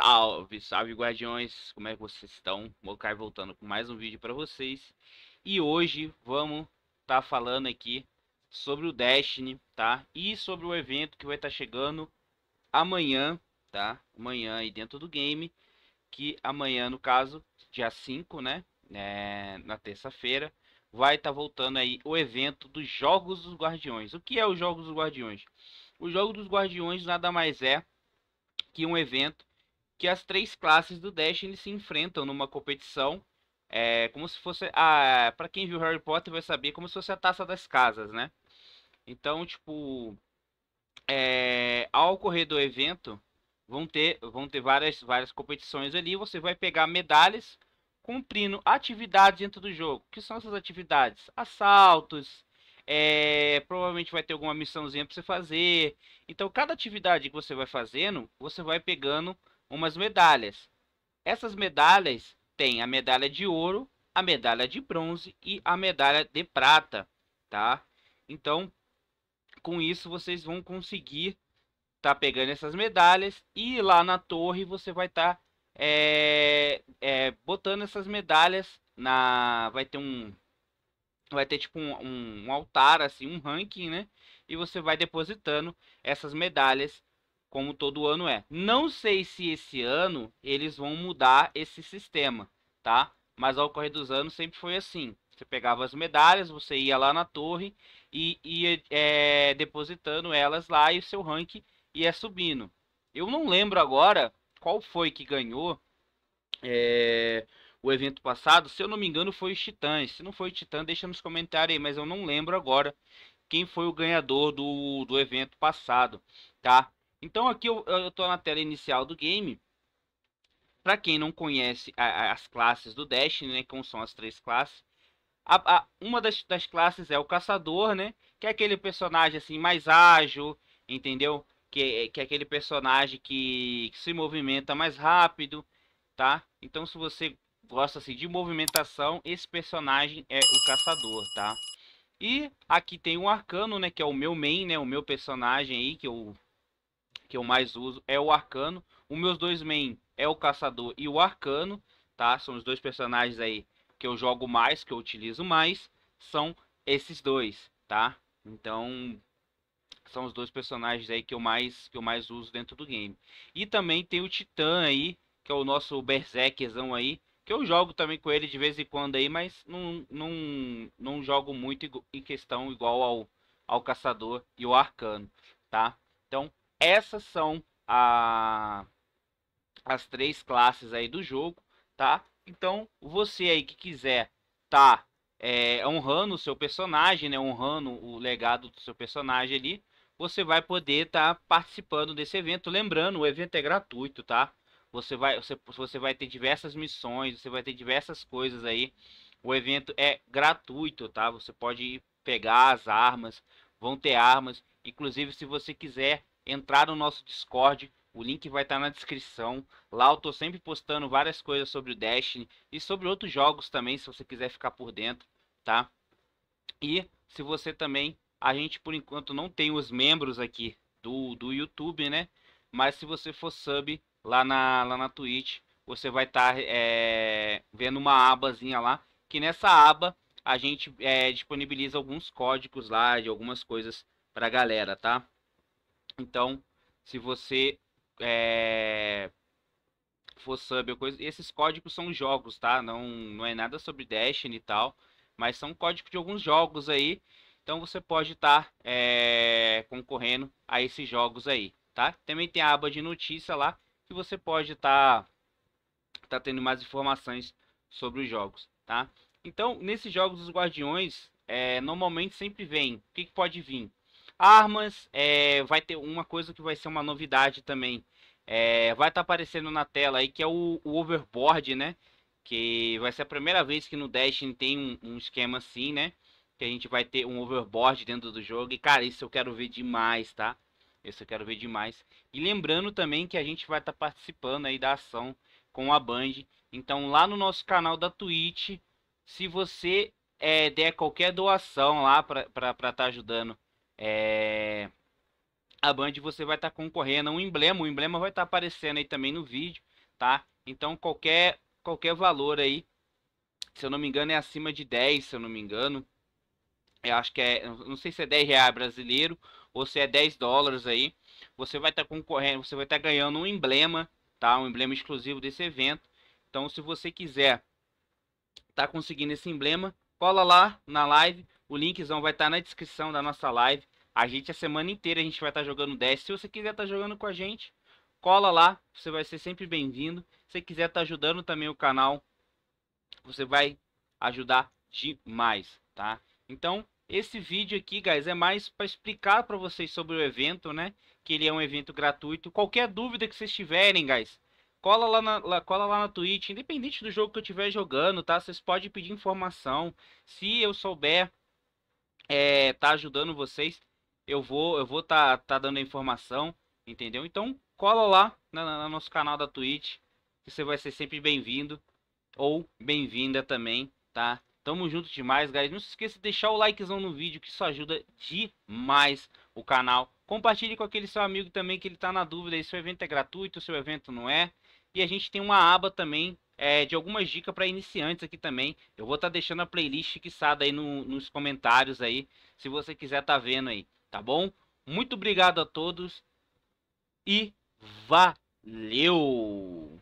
Salve, salve guardiões, como é que vocês estão? Mokai voltando com mais um vídeo para vocês E hoje vamos estar tá falando aqui sobre o Destiny, tá? E sobre o evento que vai estar tá chegando amanhã, tá? Amanhã aí dentro do game Que amanhã, no caso, dia 5, né? É, na terça-feira Vai estar tá voltando aí o evento dos Jogos dos Guardiões O que é os Jogos dos Guardiões? O Jogo dos Guardiões nada mais é que um evento que as três classes do Destiny se enfrentam numa competição. É como se fosse. Ah, para quem viu Harry Potter vai saber, como se fosse a taça das casas, né? Então, tipo. É, ao ocorrer do evento, vão ter, vão ter várias, várias competições ali. Você vai pegar medalhas cumprindo atividades dentro do jogo. O que são essas atividades? Assaltos. É, provavelmente vai ter alguma missãozinha para você fazer. Então, cada atividade que você vai fazendo, você vai pegando umas medalhas. Essas medalhas têm a medalha de ouro, a medalha de bronze e a medalha de prata, tá? Então, com isso vocês vão conseguir tá pegando essas medalhas e lá na torre você vai estar tá, é, é, botando essas medalhas na vai ter um vai ter tipo um, um, um altar assim um ranking né e você vai depositando essas medalhas como todo ano é. Não sei se esse ano eles vão mudar esse sistema, tá? Mas ao correr dos anos sempre foi assim. Você pegava as medalhas, você ia lá na torre e ia é, depositando elas lá e o seu ranking ia subindo. Eu não lembro agora qual foi que ganhou é, o evento passado. Se eu não me engano, foi o Titã. Se não foi o Titã, deixa nos comentários aí. Mas eu não lembro agora quem foi o ganhador do, do evento passado, tá? Então aqui eu, eu tô na tela inicial do game. Para quem não conhece a, a, as classes do Destiny, né, como são as três classes, a, uma das, das classes é o caçador, né, que é aquele personagem assim mais ágil, entendeu? Que, que é aquele personagem que, que se movimenta mais rápido, tá? Então se você gosta assim de movimentação, esse personagem é o caçador, tá? E aqui tem um arcano, né, que é o meu main, né, o meu personagem aí que eu que eu mais uso é o Arcano. Os meus dois main é o Caçador e o Arcano, tá? São os dois personagens aí que eu jogo mais, que eu utilizo mais, são esses dois, tá? Então, são os dois personagens aí que eu mais que eu mais uso dentro do game. E também tem o Titã aí, que é o nosso berserkerzão aí, que eu jogo também com ele de vez em quando aí, mas não não, não jogo muito em questão igual ao ao caçador e o arcano, tá? Então, essas são a, as três classes aí do jogo, tá? Então, você aí que quiser tá é, honrando o seu personagem, né? Honrando o legado do seu personagem ali, você vai poder estar tá participando desse evento. Lembrando, o evento é gratuito, tá? Você vai, você, você vai ter diversas missões, você vai ter diversas coisas aí. O evento é gratuito, tá? Você pode pegar as armas, vão ter armas. Inclusive, se você quiser entrar no nosso Discord. O link vai estar na descrição. Lá eu tô sempre postando várias coisas sobre o Destiny e sobre outros jogos também, se você quiser ficar por dentro, tá? E se você também, a gente por enquanto não tem os membros aqui do, do YouTube, né? Mas se você for sub lá na, lá na Twitch, você vai estar tá, é, vendo uma abazinha lá. Que nessa aba a gente é, disponibiliza alguns códigos lá de algumas coisas pra galera, tá? Então, se você é, for sub ou coisa, esses códigos são jogos, tá? Não, não é nada sobre Destiny e tal, mas são códigos de alguns jogos aí. Então você pode estar tá, é, concorrendo a esses jogos aí, tá? Também tem a aba de notícia lá que você pode estar tá, tá tendo mais informações sobre os jogos, tá? Então, nesses jogos dos Guardiões, é, normalmente sempre vem. O que, que pode vir? Armas, é, vai ter uma coisa que vai ser uma novidade também. É, vai estar tá aparecendo na tela aí que é o, o, overboard, né? Que vai ser a primeira vez que no Destiny tem um, um, esquema assim, né? Que a gente vai ter um overboard dentro do jogo. E cara, isso eu quero ver demais, tá? Isso eu quero ver demais. E lembrando também que a gente vai estar tá participando aí da ação com a Band. Então lá no nosso canal da Twitch, se você é, der qualquer doação lá para estar tá ajudando é... A Band você vai estar tá concorrendo a um emblema, o emblema vai estar tá aparecendo aí também no vídeo, tá? Então qualquer, qualquer valor aí, se eu não me engano é acima de 10, se eu não me engano. Eu acho que é, não sei se é 10 reais brasileiro ou se é 10 dólares aí. Você vai estar tá concorrendo, você vai estar tá ganhando um emblema, tá? Um emblema exclusivo desse evento. Então se você quiser tá conseguindo esse emblema, cola lá na live. O linkzão vai estar tá na descrição da nossa live. A gente a semana inteira a gente vai estar tá jogando 10. Se você quiser estar tá jogando com a gente, cola lá, você vai ser sempre bem-vindo. Se quiser estar tá ajudando também o canal, você vai ajudar demais, tá? Então, esse vídeo aqui, guys, é mais para explicar para vocês sobre o evento, né? Que ele é um evento gratuito. Qualquer dúvida que vocês tiverem, guys, cola lá na, lá, cola lá na Twitch, independente do jogo que eu estiver jogando, tá? Vocês podem pedir informação. Se eu souber é, tá ajudando vocês, eu vou eu vou tá, tá dando a informação, entendeu? Então cola lá na, no nosso canal da Twitch, que você vai ser sempre bem-vindo ou bem-vinda também, tá? Tamo junto demais, guys. Não se esqueça de deixar o likezão no vídeo, que isso ajuda demais o canal. Compartilhe com aquele seu amigo também que ele tá na dúvida aí se o evento é gratuito, se o evento não é. E a gente tem uma aba também é, de algumas dicas para iniciantes aqui também. Eu vou estar tá deixando a playlist fixada aí no, nos comentários aí, se você quiser tá vendo aí tá bom? Muito obrigado a todos e valeu!